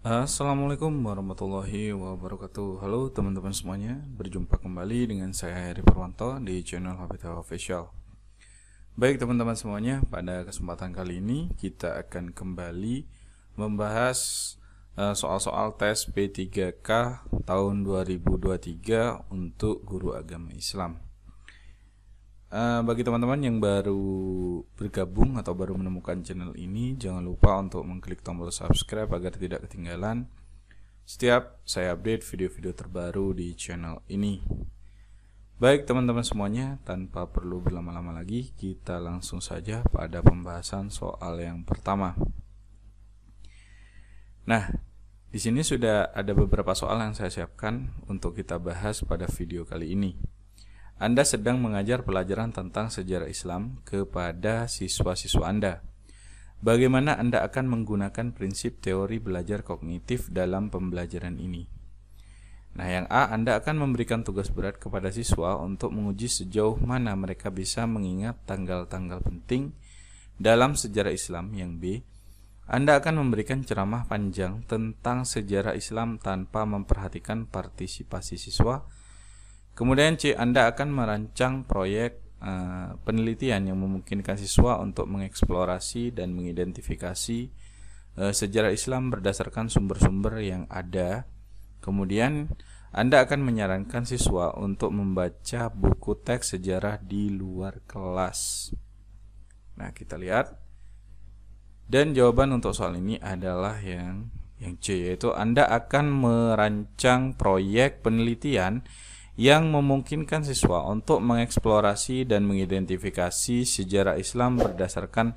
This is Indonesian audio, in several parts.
Assalamualaikum warahmatullahi wabarakatuh Halo teman-teman semuanya Berjumpa kembali dengan saya Heri Perwanto Di channel Habitat Official Baik teman-teman semuanya Pada kesempatan kali ini Kita akan kembali Membahas eh, soal-soal uh, tes P3K Tahun 2023 Untuk guru agama Islam Eh, bagi teman-teman yang baru bergabung atau baru menemukan channel ini, jangan lupa untuk mengklik tombol subscribe agar tidak ketinggalan setiap saya update video-video terbaru di channel ini. Baik teman-teman semuanya, tanpa perlu berlama-lama lagi, kita langsung saja pada pembahasan soal yang pertama. Nah, di sini sudah ada beberapa soal yang saya siapkan untuk kita bahas pada video kali ini. Anda sedang mengajar pelajaran tentang sejarah Islam kepada siswa-siswa Anda. Bagaimana Anda akan menggunakan prinsip teori belajar kognitif dalam pembelajaran ini? Nah, yang A, Anda akan memberikan tugas berat kepada siswa untuk menguji sejauh mana mereka bisa mengingat tanggal-tanggal penting dalam sejarah Islam. Yang B, Anda akan memberikan ceramah panjang tentang sejarah Islam tanpa memperhatikan partisipasi siswa Kemudian C. Anda akan merancang proyek uh, penelitian yang memungkinkan siswa untuk mengeksplorasi dan mengidentifikasi uh, sejarah Islam berdasarkan sumber-sumber yang ada. Kemudian Anda akan menyarankan siswa untuk membaca buku teks sejarah di luar kelas. Nah, kita lihat. Dan jawaban untuk soal ini adalah yang yang C yaitu Anda akan merancang proyek penelitian yang memungkinkan siswa untuk mengeksplorasi dan mengidentifikasi sejarah Islam berdasarkan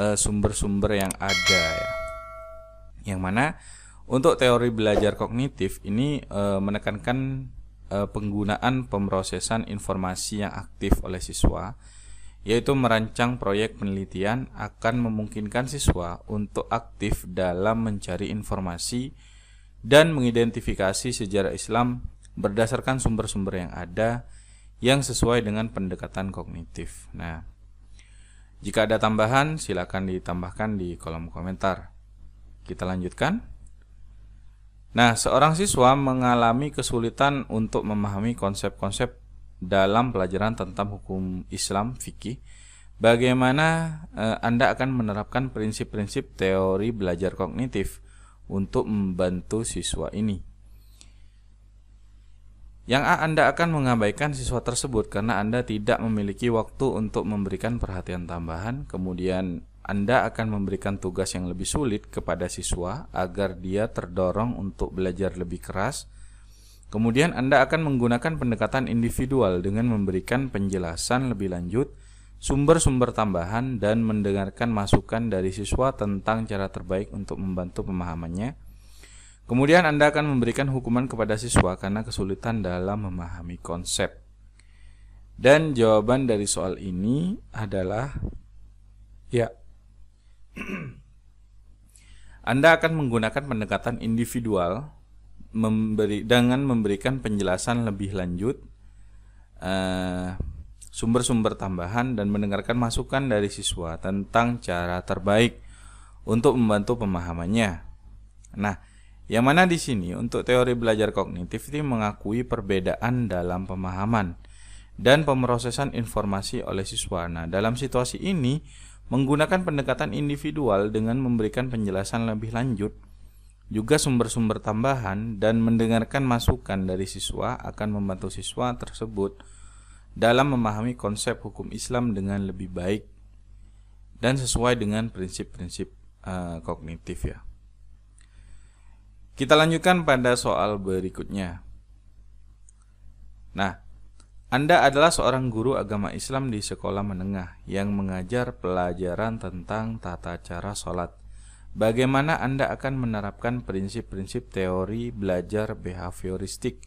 eh, sumber-sumber uh, yang ada ya. Yang mana untuk teori belajar kognitif ini uh, menekankan uh, penggunaan pemrosesan informasi yang aktif oleh siswa yaitu merancang proyek penelitian akan memungkinkan siswa untuk aktif dalam mencari informasi dan mengidentifikasi sejarah Islam berdasarkan sumber-sumber yang ada yang sesuai dengan pendekatan kognitif. Nah, jika ada tambahan, silakan ditambahkan di kolom komentar. Kita lanjutkan. Nah, seorang siswa mengalami kesulitan untuk memahami konsep-konsep dalam pelajaran tentang hukum Islam fikih. Bagaimana eh, Anda akan menerapkan prinsip-prinsip teori belajar kognitif untuk membantu siswa ini? yang A Anda akan mengabaikan siswa tersebut karena Anda tidak memiliki waktu untuk memberikan perhatian tambahan, kemudian Anda akan memberikan tugas yang lebih sulit kepada siswa agar dia terdorong untuk belajar lebih keras. Kemudian Anda akan menggunakan pendekatan individual dengan memberikan penjelasan lebih lanjut, sumber-sumber tambahan dan mendengarkan masukan dari siswa tentang cara terbaik untuk membantu pemahamannya. Kemudian Anda akan memberikan hukuman kepada siswa karena kesulitan dalam memahami konsep. Dan jawaban dari soal ini adalah ya. Anda akan menggunakan pendekatan individual memberi dengan memberikan penjelasan lebih lanjut eh, sumber-sumber uh, tambahan dan mendengarkan masukan dari siswa tentang cara terbaik untuk membantu pemahamannya. Nah, yang mana di sini untuk teori belajar kognitif ini mengakui perbedaan dalam pemahaman dan pemrosesan informasi oleh siswa. Nah, dalam situasi ini menggunakan pendekatan individual dengan memberikan penjelasan lebih lanjut juga sumber-sumber tambahan dan mendengarkan masukan dari siswa akan membantu siswa tersebut dalam memahami konsep hukum Islam dengan lebih baik dan sesuai dengan prinsip-prinsip uh, kognitif ya. Kita lanjutkan pada soal berikutnya. Nah, Anda adalah seorang guru agama Islam di sekolah menengah yang mengajar pelajaran tentang tata cara sholat. Bagaimana Anda akan menerapkan prinsip-prinsip teori belajar behavioristik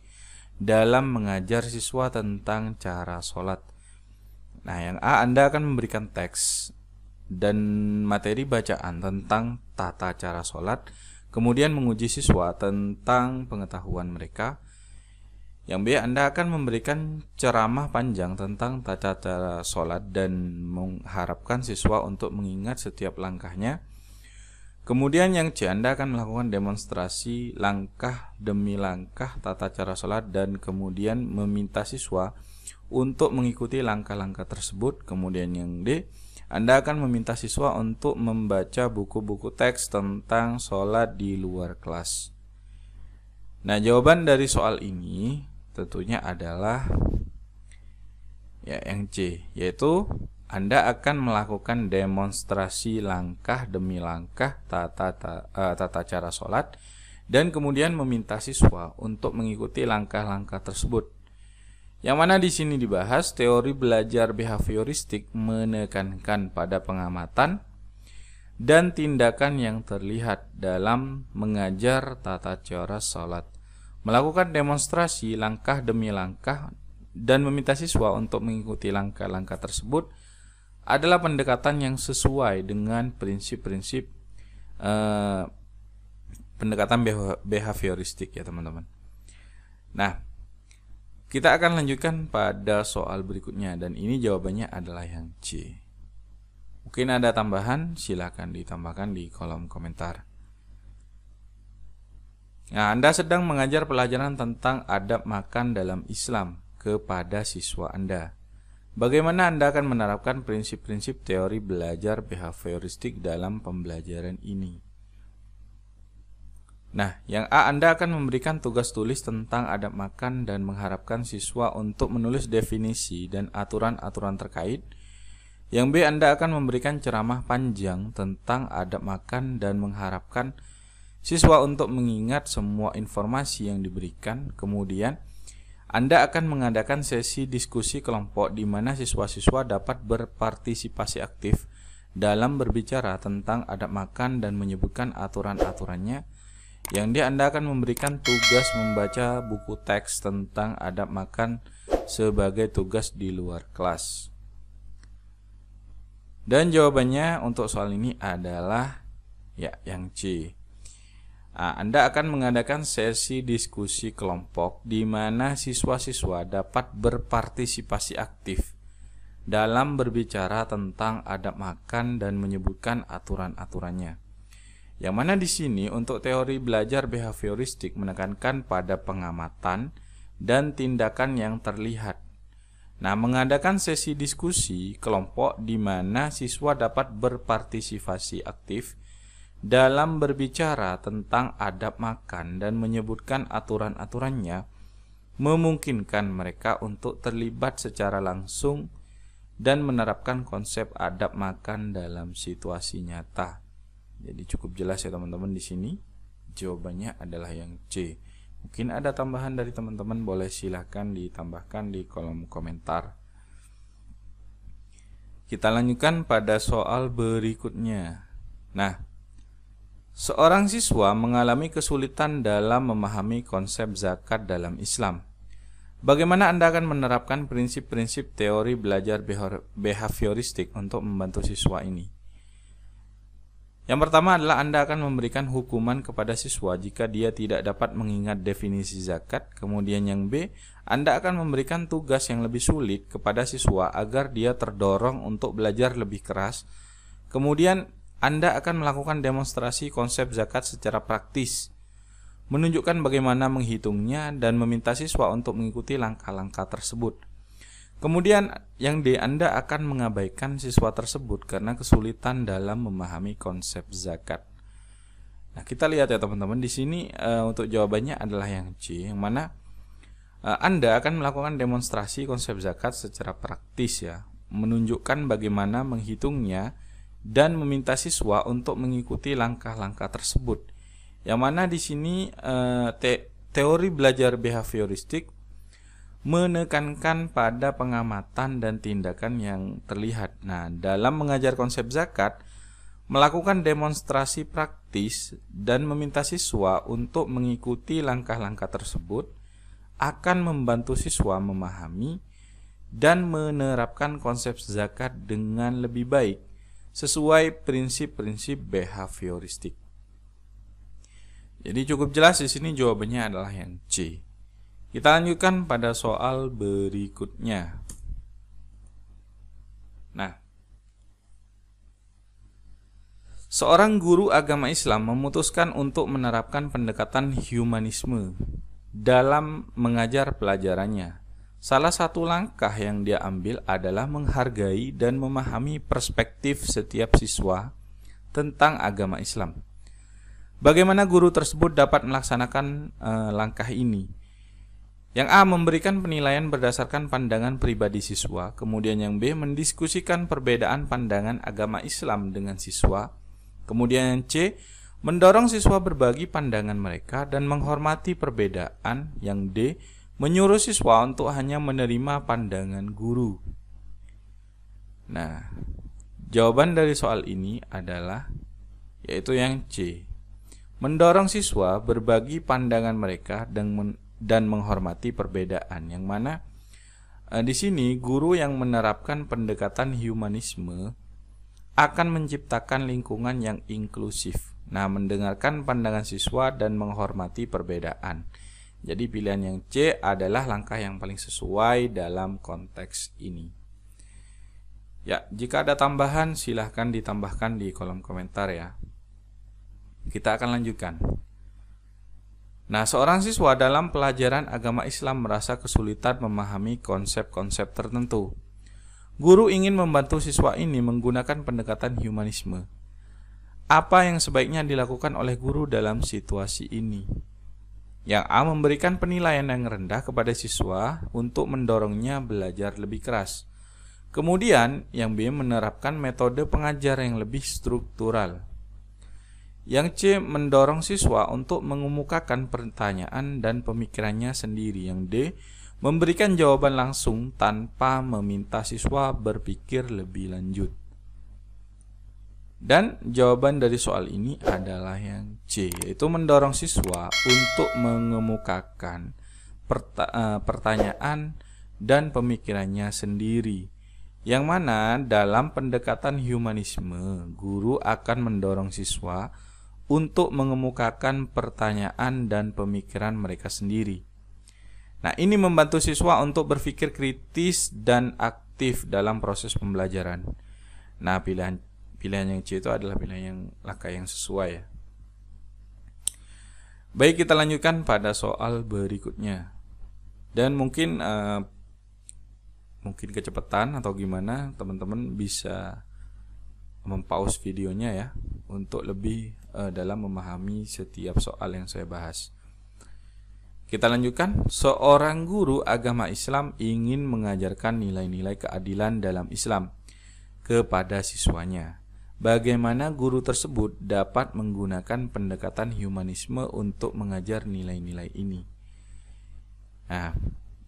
dalam mengajar siswa tentang cara sholat? Nah, yang A, Anda akan memberikan teks dan materi bacaan tentang tata cara sholat Kemudian menguji siswa tentang pengetahuan mereka. Yang B, Anda akan memberikan ceramah panjang tentang tata cara sholat dan mengharapkan siswa untuk mengingat setiap langkahnya. Kemudian yang C, Anda akan melakukan demonstrasi langkah demi langkah tata cara sholat dan kemudian meminta siswa untuk mengikuti langkah-langkah tersebut. Kemudian yang D, anda akan meminta siswa untuk membaca buku-buku teks tentang sholat di luar kelas. Nah, jawaban dari soal ini tentunya adalah ya yang C, yaitu Anda akan melakukan demonstrasi langkah demi langkah tata tata, eh, tata cara sholat dan kemudian meminta siswa untuk mengikuti langkah-langkah tersebut. Yang mana di sini dibahas teori belajar behavioristik menekankan pada pengamatan dan tindakan yang terlihat dalam mengajar tata cara sholat, Melakukan demonstrasi langkah demi langkah dan meminta siswa untuk mengikuti langkah-langkah tersebut adalah pendekatan yang sesuai dengan prinsip-prinsip eh, pendekatan behavioristik ya teman-teman. Nah, kita akan lanjutkan pada soal berikutnya dan ini jawabannya adalah yang C. Mungkin ada tambahan, silahkan ditambahkan di kolom komentar. Nah, Anda sedang mengajar pelajaran tentang adab makan dalam Islam kepada siswa Anda. Bagaimana Anda akan menerapkan prinsip-prinsip teori belajar behavioristik dalam pembelajaran ini? Nah, yang A Anda akan memberikan tugas tulis tentang adab makan dan mengharapkan siswa untuk menulis definisi dan aturan-aturan terkait. Yang B Anda akan memberikan ceramah panjang tentang adab makan dan mengharapkan siswa untuk mengingat semua informasi yang diberikan. Kemudian, Anda akan mengadakan sesi diskusi kelompok di mana siswa-siswa dapat berpartisipasi aktif dalam berbicara tentang adab makan dan menyebutkan aturan-aturannya yang dia Anda akan memberikan tugas membaca buku teks tentang adab makan sebagai tugas di luar kelas. Dan jawabannya untuk soal ini adalah ya yang C. Anda akan mengadakan sesi diskusi kelompok di mana siswa-siswa dapat berpartisipasi aktif dalam berbicara tentang adab makan dan menyebutkan aturan-aturannya. Yang mana di sini untuk teori belajar behavioristik menekankan pada pengamatan dan tindakan yang terlihat. Nah, mengadakan sesi diskusi kelompok di mana siswa dapat berpartisipasi aktif dalam berbicara tentang adab makan dan menyebutkan aturan-aturannya memungkinkan mereka untuk terlibat secara langsung dan menerapkan konsep adab makan dalam situasi nyata. Jadi cukup jelas ya teman-teman di sini. Jawabannya adalah yang C. Mungkin ada tambahan dari teman-teman boleh silahkan ditambahkan di kolom komentar. Kita lanjutkan pada soal berikutnya. Nah, seorang siswa mengalami kesulitan dalam memahami konsep zakat dalam Islam. Bagaimana Anda akan menerapkan prinsip-prinsip teori belajar behavioristik untuk membantu siswa ini? Yang pertama adalah Anda akan memberikan hukuman kepada siswa jika dia tidak dapat mengingat definisi zakat. Kemudian yang B, Anda akan memberikan tugas yang lebih sulit kepada siswa agar dia terdorong untuk belajar lebih keras. Kemudian Anda akan melakukan demonstrasi konsep zakat secara praktis, menunjukkan bagaimana menghitungnya dan meminta siswa untuk mengikuti langkah-langkah tersebut. Kemudian yang D Anda akan mengabaikan siswa tersebut karena kesulitan dalam memahami konsep zakat. Nah, kita lihat ya teman-teman di sini e, untuk jawabannya adalah yang C yang mana e, Anda akan melakukan demonstrasi konsep zakat secara praktis ya, menunjukkan bagaimana menghitungnya dan meminta siswa untuk mengikuti langkah-langkah tersebut. Yang mana di sini e, te, teori belajar behavioristik menekankan pada pengamatan dan tindakan yang terlihat. Nah, dalam mengajar konsep zakat, melakukan demonstrasi praktis dan meminta siswa untuk mengikuti langkah-langkah tersebut akan membantu siswa memahami dan menerapkan konsep zakat dengan lebih baik sesuai prinsip-prinsip behavioristik. Jadi cukup jelas di sini jawabannya adalah yang C. Kita lanjutkan pada soal berikutnya. Nah, seorang guru agama Islam memutuskan untuk menerapkan pendekatan humanisme dalam mengajar pelajarannya. Salah satu langkah yang dia ambil adalah menghargai dan memahami perspektif setiap siswa tentang agama Islam. Bagaimana guru tersebut dapat melaksanakan e, langkah ini? Yang A memberikan penilaian berdasarkan pandangan pribadi siswa, kemudian yang B mendiskusikan perbedaan pandangan agama Islam dengan siswa, kemudian yang C mendorong siswa berbagi pandangan mereka dan menghormati perbedaan, yang D menyuruh siswa untuk hanya menerima pandangan guru. Nah, jawaban dari soal ini adalah yaitu yang C. Mendorong siswa berbagi pandangan mereka dan men dan menghormati perbedaan yang mana eh, di sini guru yang menerapkan pendekatan humanisme akan menciptakan lingkungan yang inklusif. Nah, mendengarkan pandangan siswa dan menghormati perbedaan. Jadi pilihan yang C adalah langkah yang paling sesuai dalam konteks ini. Ya, jika ada tambahan silahkan ditambahkan di kolom komentar ya. Kita akan lanjutkan. Nah, seorang siswa dalam pelajaran agama Islam merasa kesulitan memahami konsep-konsep tertentu. Guru ingin membantu siswa ini menggunakan pendekatan humanisme. Apa yang sebaiknya dilakukan oleh guru dalam situasi ini? Yang A memberikan penilaian yang rendah kepada siswa untuk mendorongnya belajar lebih keras. Kemudian, yang B menerapkan metode pengajar yang lebih struktural. Yang C mendorong siswa untuk mengemukakan pertanyaan dan pemikirannya sendiri. Yang D memberikan jawaban langsung tanpa meminta siswa berpikir lebih lanjut. Dan jawaban dari soal ini adalah yang C, yaitu mendorong siswa untuk mengemukakan perta eh, pertanyaan dan pemikirannya sendiri. Yang mana dalam pendekatan humanisme, guru akan mendorong siswa untuk mengemukakan pertanyaan dan pemikiran mereka sendiri. Nah, ini membantu siswa untuk berpikir kritis dan aktif dalam proses pembelajaran. Nah, pilihan pilihan yang C itu adalah pilihan yang langkah yang sesuai ya. Baik, kita lanjutkan pada soal berikutnya. Dan mungkin uh, mungkin kecepatan atau gimana, teman-teman bisa mempause videonya ya untuk lebih uh, dalam memahami setiap soal yang saya bahas. Kita lanjutkan, seorang guru agama Islam ingin mengajarkan nilai-nilai keadilan dalam Islam kepada siswanya. Bagaimana guru tersebut dapat menggunakan pendekatan humanisme untuk mengajar nilai-nilai ini? Nah,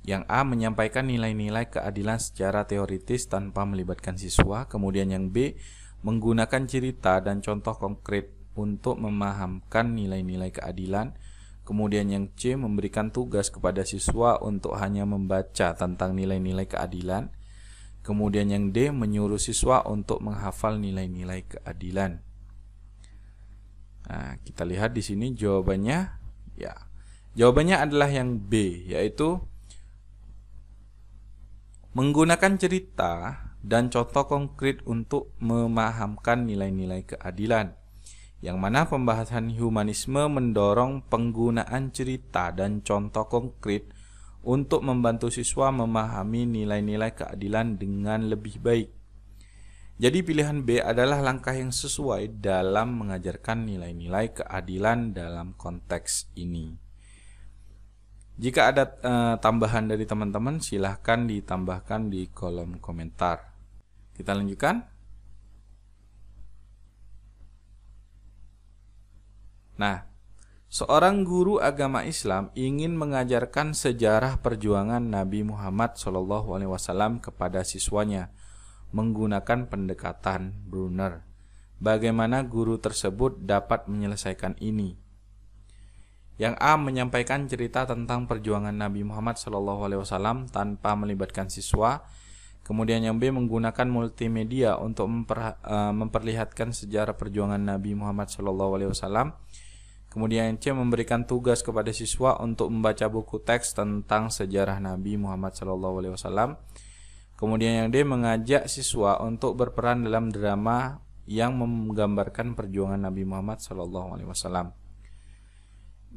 yang A menyampaikan nilai-nilai keadilan secara teoritis tanpa melibatkan siswa, kemudian yang B menggunakan cerita dan contoh konkret untuk memahamkan nilai-nilai keadilan. Kemudian yang C memberikan tugas kepada siswa untuk hanya membaca tentang nilai-nilai keadilan. Kemudian yang D menyuruh siswa untuk menghafal nilai-nilai keadilan. Nah, kita lihat di sini jawabannya ya. Jawabannya adalah yang B, yaitu menggunakan cerita dan contoh konkret untuk memahamkan nilai-nilai keadilan yang mana pembahasan humanisme mendorong penggunaan cerita dan contoh konkret untuk membantu siswa memahami nilai-nilai keadilan dengan lebih baik. Jadi pilihan B adalah langkah yang sesuai dalam mengajarkan nilai-nilai keadilan dalam konteks ini. Jika ada e, tambahan dari teman-teman silahkan ditambahkan di kolom komentar. Kita lanjutkan. Nah, seorang guru agama Islam ingin mengajarkan sejarah perjuangan Nabi Muhammad SAW kepada siswanya menggunakan pendekatan Brunner. Bagaimana guru tersebut dapat menyelesaikan ini? Yang A menyampaikan cerita tentang perjuangan Nabi Muhammad SAW tanpa melibatkan siswa. Kemudian yang B menggunakan multimedia untuk eh, memperlihatkan sejarah perjuangan Nabi Muhammad SAW Kemudian C memberikan tugas kepada siswa untuk membaca buku teks tentang sejarah Nabi Muhammad SAW. Kemudian yang D mengajak siswa untuk berperan dalam drama yang menggambarkan perjuangan Nabi Muhammad SAW.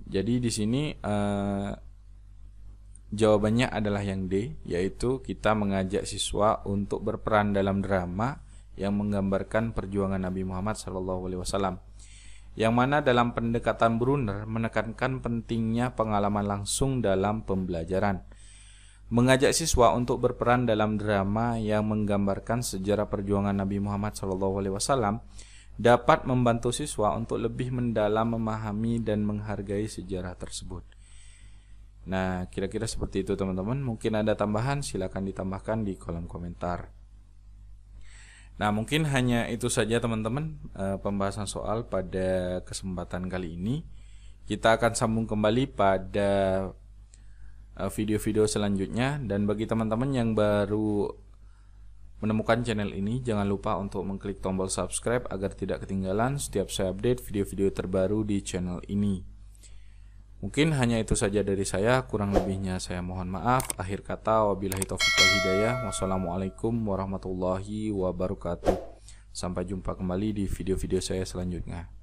Jadi di sini eh, jawabannya adalah yang D, yaitu kita mengajak siswa untuk berperan dalam drama yang menggambarkan perjuangan Nabi Muhammad SAW yang mana dalam pendekatan Brunner menekankan pentingnya pengalaman langsung dalam pembelajaran. Mengajak siswa untuk berperan dalam drama yang menggambarkan sejarah perjuangan Nabi Muhammad SAW dapat membantu siswa untuk lebih mendalam memahami dan menghargai sejarah tersebut. Nah, kira-kira seperti itu teman-teman. Mungkin ada tambahan, silakan ditambahkan di kolom komentar. Nah, mungkin hanya itu saja teman-teman eh, pembahasan soal pada kesempatan kali ini. Kita akan sambung kembali pada eh, video-video selanjutnya dan bagi teman-teman yang baru menemukan channel ini, jangan lupa untuk mengklik tombol subscribe agar tidak ketinggalan setiap saya update video-video terbaru di channel ini. Mungkin hanya itu saja dari saya, kurang lebihnya saya mohon maaf. Akhir kata, wabillahi taufiq wal hidayah. Wassalamualaikum warahmatullahi wabarakatuh. Sampai jumpa kembali di video-video saya selanjutnya.